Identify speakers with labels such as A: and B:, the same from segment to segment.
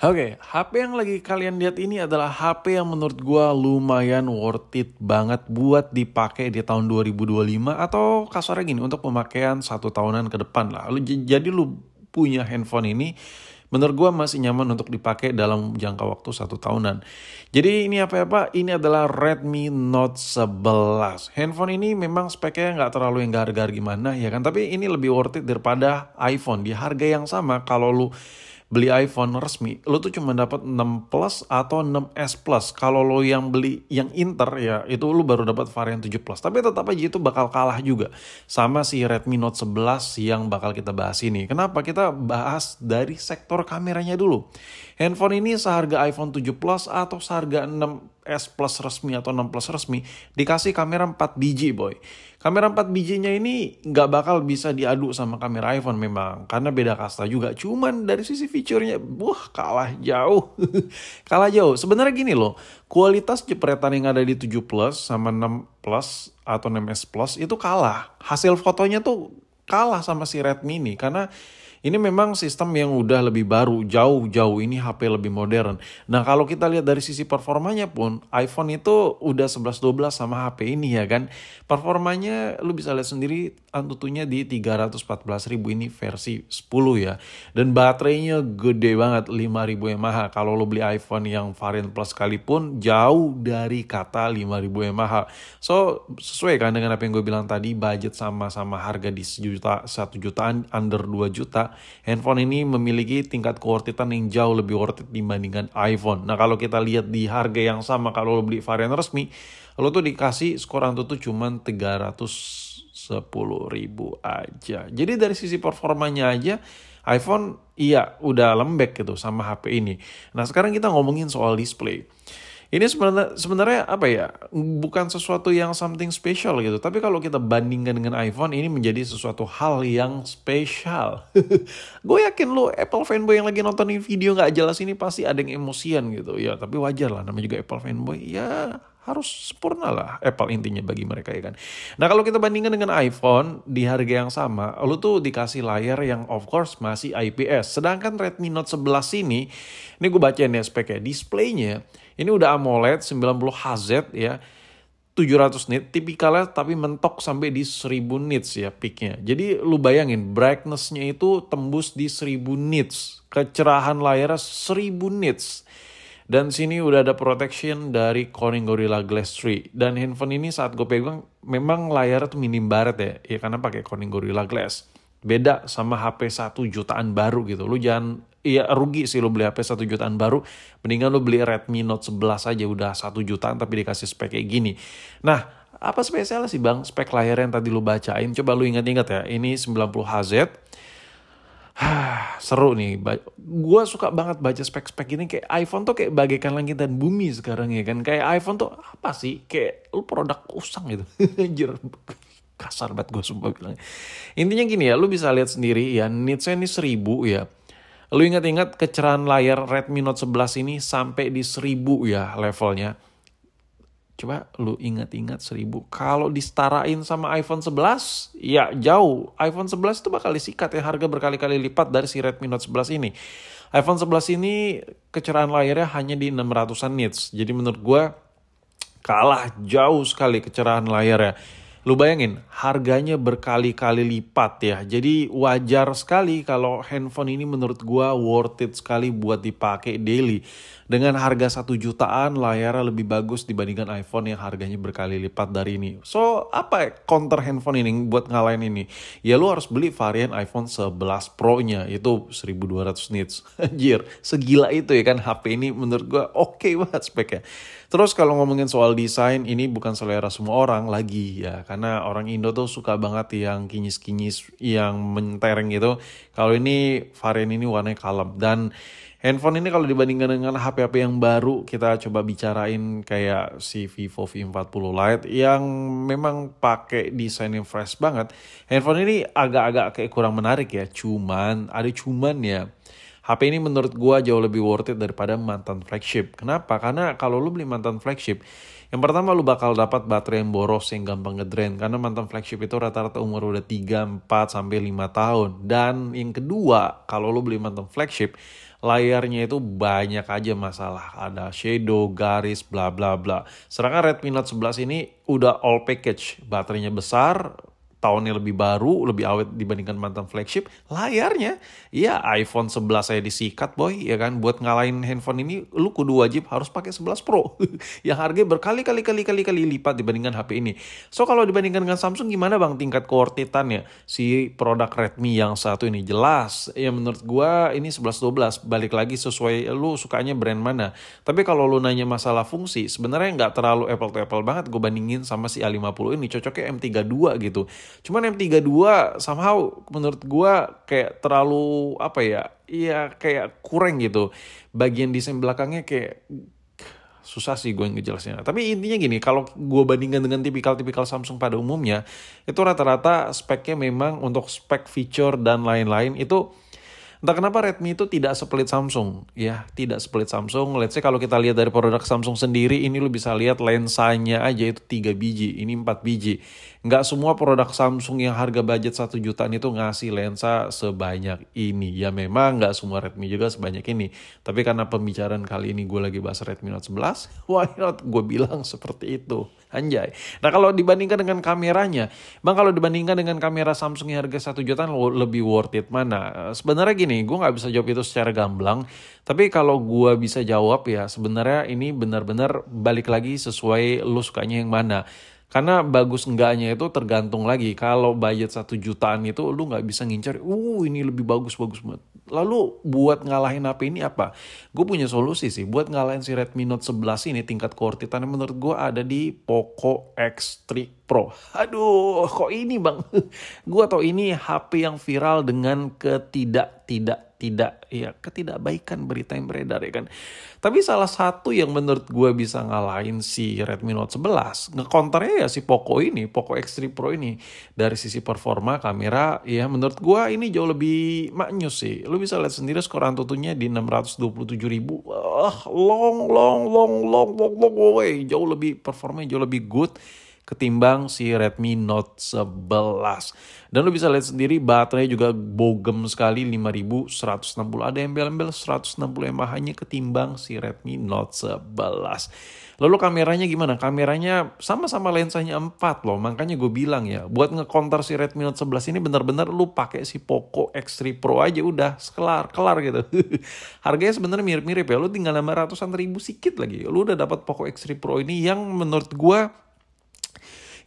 A: Oke, okay, HP yang lagi kalian lihat ini adalah HP yang menurut gue lumayan worth it banget buat dipakai di tahun 2025 atau kasarnya gini untuk pemakaian satu tahunan ke depan lah. Lu, jadi lu punya handphone ini menurut gue masih nyaman untuk dipakai dalam jangka waktu satu tahunan. Jadi ini apa ya Pak? Ini adalah Redmi Note 11. Handphone ini memang speknya nggak terlalu yang gar-gar gimana ya kan, tapi ini lebih worth it daripada iPhone di harga yang sama kalau lu beli iPhone resmi, lo tuh cuma dapat 6 Plus atau 6S Plus. Kalau lo yang beli yang Inter ya, itu lo baru dapat varian 7 Plus. Tapi tetap aja itu bakal kalah juga sama si Redmi Note 11 yang bakal kita bahas ini. Kenapa? Kita bahas dari sektor kameranya dulu. Handphone ini seharga iPhone 7 Plus atau seharga 6S Plus resmi atau 6 Plus resmi dikasih kamera 4 biji, boy. Kamera 4 bijinya ini nggak bakal bisa diaduk sama kamera iPhone memang. Karena beda kasta juga. Cuman dari sisi fiturnya, wah kalah jauh. kalah jauh. Sebenarnya gini loh, kualitas jepretan yang ada di 7 Plus sama 6 Plus atau 6S Plus itu kalah. Hasil fotonya tuh kalah sama si Redmi ini. Karena ini memang sistem yang udah lebih baru, jauh-jauh ini HP lebih modern. Nah kalau kita lihat dari sisi performanya pun, iPhone itu udah 11-12 sama HP ini ya kan. Performanya lu bisa lihat sendiri antutunya di 314 ribu ini versi 10 ya. Dan baterainya gede banget, 5000 mAh. Kalau lu beli iPhone yang varian plus sekalipun jauh dari kata 5000 mAh. So sesuai kan dengan apa yang gue bilang tadi, budget sama-sama harga di sejuta, 1 jutaan under 2 juta handphone ini memiliki tingkat keworthitan yang jauh lebih worth it dibandingkan iPhone. Nah kalau kita lihat di harga yang sama kalau lo beli varian resmi, lo tuh dikasih skoran tuh cuma 310 ribu aja. Jadi dari sisi performanya aja iPhone iya udah lembek gitu sama HP ini. Nah sekarang kita ngomongin soal display. Ini sebenarnya sebenarnya apa ya? Bukan sesuatu yang something special gitu. Tapi kalau kita bandingkan dengan iPhone, ini menjadi sesuatu hal yang special. gue yakin lo Apple fanboy yang lagi nontonin video nggak jelas ini pasti ada yang emosian gitu. Ya, tapi wajar lah. Namanya juga Apple fanboy. Ya, harus sempurna lah eh, Apple intinya bagi mereka ya kan. Nah kalau kita bandingkan dengan iPhone di harga yang sama, lo tuh dikasih layar yang of course masih IPS. Sedangkan Redmi Note 11 ini, ini gue bacain ya speknya, displaynya ini udah AMOLED 90 Hz ya. 700 nit, tipikalnya tapi mentok sampai di 1000 nits ya peaknya. Jadi lu bayangin brightnessnya itu tembus di 1000 nits, kecerahan layarnya 1000 nits. Dan sini udah ada protection dari Corning Gorilla Glass 3. Dan handphone ini saat gue pegang memang layarnya tuh minim banget ya. Ya karena pakai Corning Gorilla Glass. Beda sama HP 1 jutaan baru gitu. Lu jangan Iya rugi sih lo beli HP 1 jutaan baru, mendingan lo beli Redmi Note 11 aja udah 1 jutaan tapi dikasih spek kayak gini. Nah, apa spesial sih bang spek layar yang tadi lu bacain? Coba lu ingat-ingat ya, ini 90 Hz, seru nih. Gue suka banget baca spek-spek ini kayak iPhone tuh kayak bagaikan langit dan bumi sekarang ya kan. Kayak iPhone tuh apa sih? Kayak lu produk usang gitu. Anjir kasar banget gue sumpah bilang. Intinya gini ya, lu bisa lihat sendiri ya, needs ini seribu ya. Lu ingat-ingat kecerahan layar Redmi Note 11 ini sampai di seribu ya levelnya Coba lu ingat-ingat seribu. Kalau disetarain sama iPhone 11, ya jauh. iPhone 11 itu bakal disikat ya harga berkali-kali lipat dari si Redmi Note 11 ini. iPhone 11 ini kecerahan layarnya hanya di 600-an nits. Jadi menurut gue kalah jauh sekali kecerahan layarnya. Lu bayangin, harganya berkali-kali lipat ya. Jadi wajar sekali kalau handphone ini menurut gua worth it sekali buat dipakai daily dengan harga 1 jutaan layarnya lebih bagus dibandingkan iPhone yang harganya berkali lipat dari ini. So, apa counter handphone ini buat ngalahin ini? Ya lu harus beli varian iPhone 11 Pro-nya, itu 1200 nits. Anjir, segila itu ya kan HP ini menurut gue oke okay banget speknya. Terus kalau ngomongin soal desain, ini bukan selera semua orang lagi ya, karena orang Indo tuh suka banget yang kinyis-kinyis, yang mentereng gitu. Kalau ini varian ini warnanya kalem dan handphone ini kalau dibandingkan dengan HP-HP yang baru kita coba bicarain kayak si Vivo V40 Lite yang memang pakai desain yang fresh banget. Handphone ini agak-agak kayak kurang menarik ya, cuman ada cuman ya. HP ini menurut gua jauh lebih worth it daripada mantan flagship. Kenapa? Karena kalau lo beli mantan flagship, yang pertama lo bakal dapat baterai yang boros yang gampang ngedrain karena mantan flagship itu rata-rata umur udah 3, 4 sampai 5 tahun. Dan yang kedua, kalau lo beli mantan flagship, layarnya itu banyak aja masalah. Ada shadow, garis, bla bla bla. Sedangkan Redmi Note 11 ini udah all package. Baterainya besar, tahunnya lebih baru, lebih awet dibandingkan mantan flagship, layarnya ya iPhone 11 saya disikat boy, ya kan buat ngalahin handphone ini lu kudu wajib harus pakai 11 Pro. yang harganya berkali-kali kali kali kali lipat dibandingkan HP ini. So kalau dibandingkan dengan Samsung gimana Bang tingkat kuartitannya si produk Redmi yang satu ini jelas ya menurut gua ini 11 12 balik lagi sesuai lu sukanya brand mana. Tapi kalau lu nanya masalah fungsi sebenarnya nggak terlalu apple to apple banget gue bandingin sama si A50 ini cocoknya M32 gitu. Cuman M32 somehow menurut gue kayak terlalu apa ya, iya kayak kurang gitu. Bagian desain belakangnya kayak susah sih gue ngejelasinnya. Tapi intinya gini, kalau gue bandingkan dengan tipikal-tipikal Samsung pada umumnya, itu rata-rata speknya memang untuk spek feature dan lain-lain itu Entah kenapa Redmi itu tidak sepelit Samsung, ya tidak sepelit Samsung. Let's say kalau kita lihat dari produk Samsung sendiri, ini lu bisa lihat lensanya aja itu tiga biji, ini empat biji. Nggak semua produk Samsung yang harga budget satu jutaan itu ngasih lensa sebanyak ini. Ya memang nggak semua Redmi juga sebanyak ini. Tapi karena pembicaraan kali ini gue lagi bahas Redmi Note 11, why not gue bilang seperti itu. Anjay. Nah kalau dibandingkan dengan kameranya, bang kalau dibandingkan dengan kamera Samsung yang harga satu jutaan lebih worth it mana? Eh, sebenarnya gini, gue nggak bisa jawab itu secara gamblang. Tapi kalau gue bisa jawab ya sebenarnya ini benar-benar balik lagi sesuai lu sukanya yang mana. Karena bagus enggaknya itu tergantung lagi. Kalau budget satu jutaan itu lu nggak bisa ngincar, uh ini lebih bagus bagus banget. Lalu buat ngalahin HP ini apa? Gue punya solusi sih. Buat ngalahin si Redmi Note 11 ini tingkat kuartitannya menurut gue ada di Poco X3 Pro. Aduh, kok ini bang? gue tau ini HP yang viral dengan ketidak-tidak tidak ya ketidakbaikan berita yang beredar ya kan. Tapi salah satu yang menurut gue bisa ngalahin si Redmi Note 11 ngekonternya ya si Poco ini, Poco X3 Pro ini dari sisi performa kamera ya menurut gue ini jauh lebih maknyus sih. Lu bisa lihat sendiri skor Antutunya di 627 ribu. Uh, long, long, long, long, long, long, long way. Jauh lebih performanya jauh lebih good ketimbang si Redmi Note 11. Dan lo bisa lihat sendiri baterai juga bogem sekali 5160. Ada yang embel-embel 160 mAh nya ketimbang si Redmi Note 11. Lalu kameranya gimana? Kameranya sama-sama lensanya 4 loh. Makanya gue bilang ya, buat ngekonter si Redmi Note 11 ini bener-bener lu pakai si Poco X3 Pro aja udah kelar, kelar gitu. Harganya sebenarnya mirip-mirip ya. Lu tinggal nambah ratusan ribu sikit lagi. Lu udah dapat Poco X3 Pro ini yang menurut gue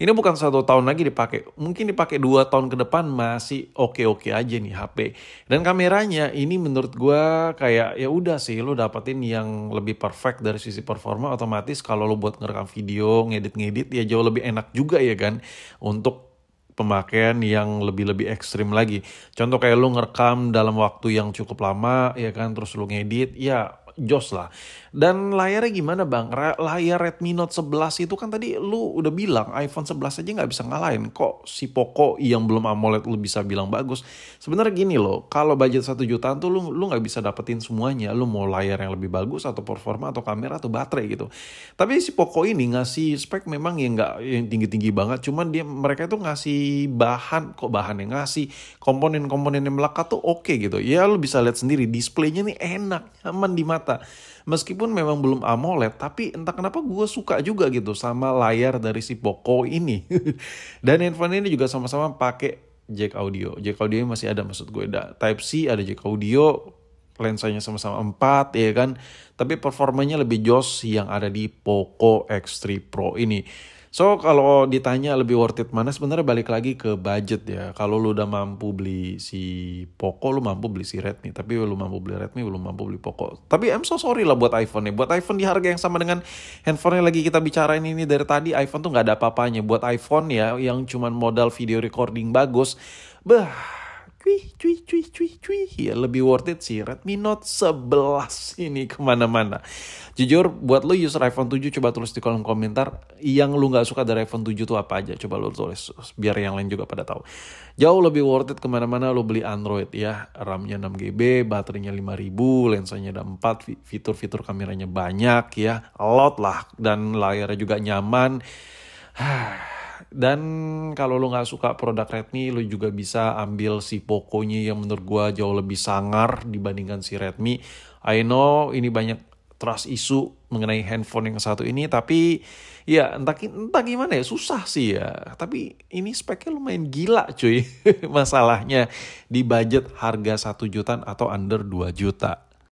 A: ini bukan satu tahun lagi dipakai, mungkin dipakai dua tahun ke depan masih oke-oke aja nih HP. Dan kameranya ini menurut gue kayak ya udah sih lo dapetin yang lebih perfect dari sisi performa otomatis kalau lo buat ngerekam video, ngedit-ngedit ya jauh lebih enak juga ya kan untuk pemakaian yang lebih-lebih ekstrim lagi. Contoh kayak lo ngerekam dalam waktu yang cukup lama, ya kan, terus lo ngedit, ya jos lah. Dan layarnya gimana bang? Layar Redmi Note 11 itu kan tadi lu udah bilang iPhone 11 aja nggak bisa ngalahin. Kok si Poco yang belum AMOLED lu bisa bilang bagus? Sebenarnya gini loh, kalau budget 1 jutaan tuh lu lu nggak bisa dapetin semuanya. Lu mau layar yang lebih bagus atau performa atau kamera atau baterai gitu. Tapi si Poco ini ngasih spek memang yang nggak yang tinggi-tinggi banget. Cuman dia mereka itu ngasih bahan kok bahan yang ngasih komponen-komponen yang melekat tuh oke okay gitu. Ya lu bisa lihat sendiri displaynya nih enak, aman di mata mata. Meskipun memang belum AMOLED, tapi entah kenapa gue suka juga gitu sama layar dari si Poco ini. Dan handphone ini juga sama-sama pakai jack audio. Jack audio masih ada maksud gue. Ada Type C, ada jack audio, lensanya sama-sama 4 ya kan. Tapi performanya lebih jos yang ada di Poco X3 Pro ini. So kalau ditanya lebih worth it mana sebenarnya balik lagi ke budget ya. Kalau lu udah mampu beli si Poco, lu mampu beli si Redmi. Tapi lu mampu beli Redmi, belum mampu beli Poco. Tapi I'm so sorry lah buat iPhone nih. Buat iPhone di harga yang sama dengan handphone yang lagi kita bicarain ini dari tadi, iPhone tuh nggak ada apa-apanya. Buat iPhone ya yang cuman modal video recording bagus, bah cuy, cuy, cuy, cuy, cuy. ya lebih worth it sih Redmi Note 11 ini kemana-mana jujur buat lo user iPhone 7 coba tulis di kolom komentar yang lo nggak suka dari iPhone 7 tuh apa aja coba lo tulis biar yang lain juga pada tahu jauh lebih worth it kemana-mana lo beli Android ya RAM-nya 6GB baterainya 5000 lensanya ada 4 fitur-fitur kameranya banyak ya a lot lah dan layarnya juga nyaman Dan kalau lo nggak suka produk Redmi, lo juga bisa ambil si pokonya yang menurut gua jauh lebih sangar dibandingkan si Redmi. I know ini banyak trust isu mengenai handphone yang satu ini, tapi ya entah, entah gimana ya, susah sih ya. Tapi ini speknya lumayan gila cuy masalahnya di budget harga 1 jutaan atau under 2 juta.